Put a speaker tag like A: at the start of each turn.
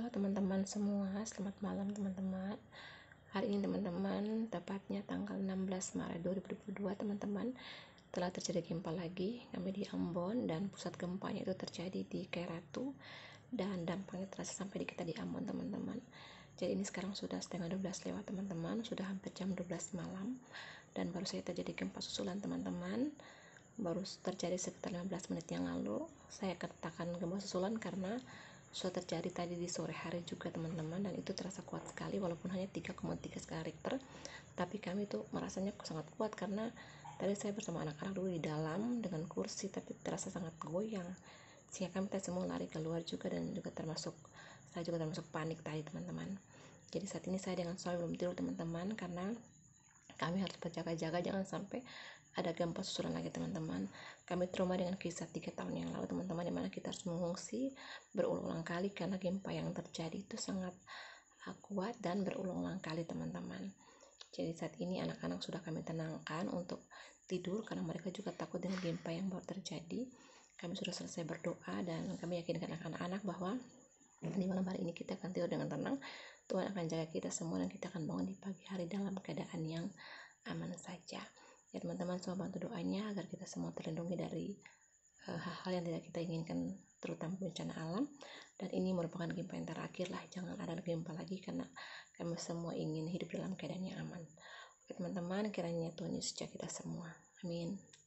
A: Halo teman-teman semua, selamat malam teman-teman. Hari ini teman-teman, tepatnya tanggal 16 Maret 2022 teman-teman, telah terjadi gempa lagi, kami di Ambon dan pusat gempanya itu terjadi di Keratu, dan dampaknya terasa sampai di kita di Ambon teman-teman. Jadi ini sekarang sudah setengah 12 lewat teman-teman, sudah hampir jam 12 malam dan baru saja terjadi gempa susulan teman-teman baru terjadi sekitar 15 menit yang lalu saya katakan gempa susulan karena sudah terjadi tadi di sore hari juga teman-teman dan itu terasa kuat sekali walaupun hanya 3,3 skala Richter tapi kami itu merasanya sangat kuat karena tadi saya bersama anak-anak dulu di dalam dengan kursi tapi terasa sangat goyang sehingga kami tadi semua lari keluar juga dan juga termasuk saya juga termasuk panik tadi teman-teman jadi saat ini saya dengan suami belum tidur teman-teman karena kami harus berjaga-jaga jangan sampai ada gempa susulan lagi teman-teman kami trauma dengan kisah tiga tahun yang lalu teman-teman dimana kita harus mengungsi berulang-ulang kali karena gempa yang terjadi itu sangat ah, kuat dan berulang-ulang kali teman-teman jadi saat ini anak-anak sudah kami tenangkan untuk tidur karena mereka juga takut dengan gempa yang baru terjadi kami sudah selesai berdoa dan kami yakinkan anak-anak bahwa di malam hari ini kita akan tidur dengan tenang Tuhan akan jaga kita semua dan kita akan bangun di pagi hari dalam keadaan yang aman saja ya teman-teman semua bantu doanya agar kita semua terlindungi dari eh, hal-hal uh, yang tidak kita inginkan terutama bencana alam dan ini merupakan gempa yang terakhir lah jangan ada gempa lagi karena kami semua ingin hidup dalam keadaan yang aman oke teman-teman kiranya Tuhan Yesus jaga kita semua amin